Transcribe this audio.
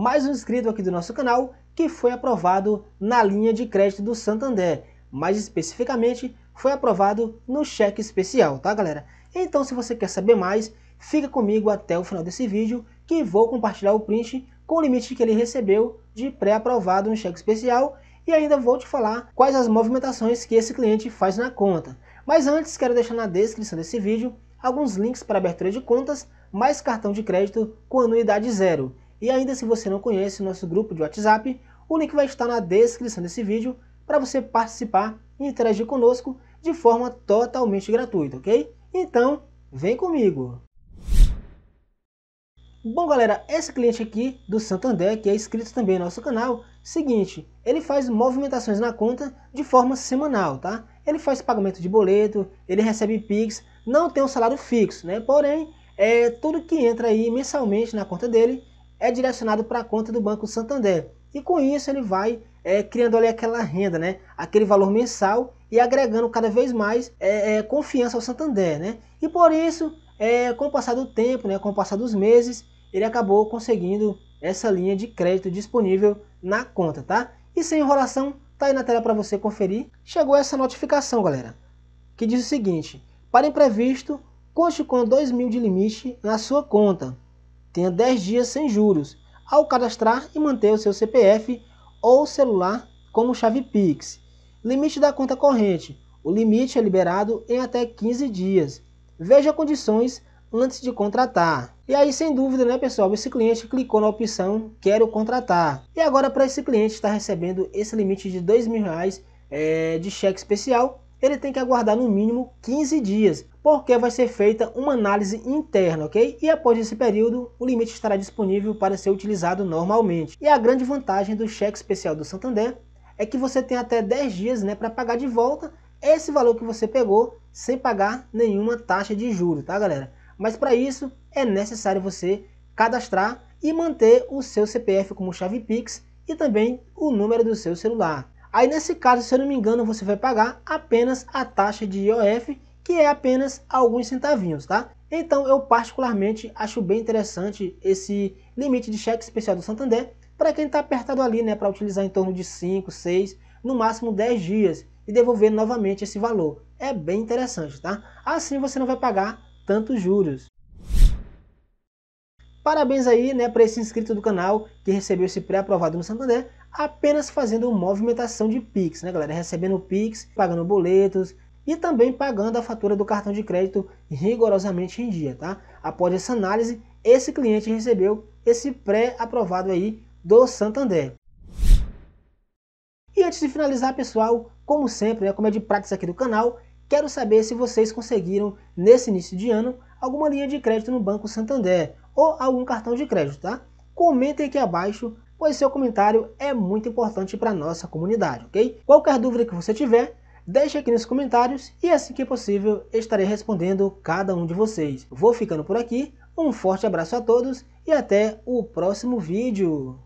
mais um inscrito aqui do nosso canal que foi aprovado na linha de crédito do Santander. Mais especificamente, foi aprovado no cheque especial, tá galera? Então se você quer saber mais, fica comigo até o final desse vídeo que vou compartilhar o print com o limite que ele recebeu de pré-aprovado no cheque especial e ainda vou te falar quais as movimentações que esse cliente faz na conta. Mas antes quero deixar na descrição desse vídeo alguns links para abertura de contas, mais cartão de crédito com anuidade zero. E ainda se você não conhece nosso grupo de WhatsApp, o link vai estar na descrição desse vídeo para você participar e interagir conosco de forma totalmente gratuita, ok? Então, vem comigo! Bom galera, esse cliente aqui do Santander, que é inscrito também no nosso canal, seguinte, ele faz movimentações na conta de forma semanal, tá? Ele faz pagamento de boleto, ele recebe PIX, não tem um salário fixo, né? Porém, é, tudo que entra aí mensalmente na conta dele é direcionado para a conta do Banco Santander. E com isso ele vai é, criando ali aquela renda, né? aquele valor mensal e agregando cada vez mais é, é, confiança ao Santander. Né? E por isso, é, com o passar do tempo, né? com o passar dos meses, ele acabou conseguindo essa linha de crédito disponível na conta. tá? E sem enrolação, tá aí na tela para você conferir. Chegou essa notificação, galera, que diz o seguinte. Para imprevisto, conste com 2 mil de limite na sua conta tenha 10 dias sem juros ao cadastrar e manter o seu CPF ou celular como chave Pix. Limite da conta corrente. O limite é liberado em até 15 dias. Veja condições antes de contratar. E aí, sem dúvida, né, pessoal? Esse cliente clicou na opção Quero contratar. E agora, para esse cliente estar recebendo esse limite de R$ 2.000 é, de cheque especial, ele tem que aguardar no mínimo 15 dias, porque vai ser feita uma análise interna, ok? E após esse período, o limite estará disponível para ser utilizado normalmente. E a grande vantagem do cheque especial do Santander é que você tem até 10 dias né, para pagar de volta esse valor que você pegou sem pagar nenhuma taxa de juros, tá galera? Mas para isso é necessário você cadastrar e manter o seu CPF como chave Pix e também o número do seu celular. Aí nesse caso, se eu não me engano, você vai pagar apenas a taxa de IOF, que é apenas alguns centavinhos, tá? Então eu particularmente acho bem interessante esse limite de cheque especial do Santander para quem está apertado ali, né, para utilizar em torno de 5, 6, no máximo 10 dias e devolver novamente esse valor. É bem interessante, tá? Assim você não vai pagar tantos juros. Parabéns aí né, para esse inscrito do canal que recebeu esse pré-aprovado no Santander apenas fazendo movimentação de Pix, né galera? Recebendo Pix, pagando boletos e também pagando a fatura do cartão de crédito rigorosamente em dia, tá? Após essa análise, esse cliente recebeu esse pré-aprovado aí do Santander. E antes de finalizar, pessoal, como sempre, né, como é de prática aqui do canal, quero saber se vocês conseguiram, nesse início de ano, alguma linha de crédito no Banco Santander, ou algum cartão de crédito, tá? Comentem aqui abaixo, pois seu comentário é muito importante para nossa comunidade, ok? Qualquer dúvida que você tiver, deixe aqui nos comentários e assim que possível estarei respondendo cada um de vocês. Vou ficando por aqui, um forte abraço a todos e até o próximo vídeo.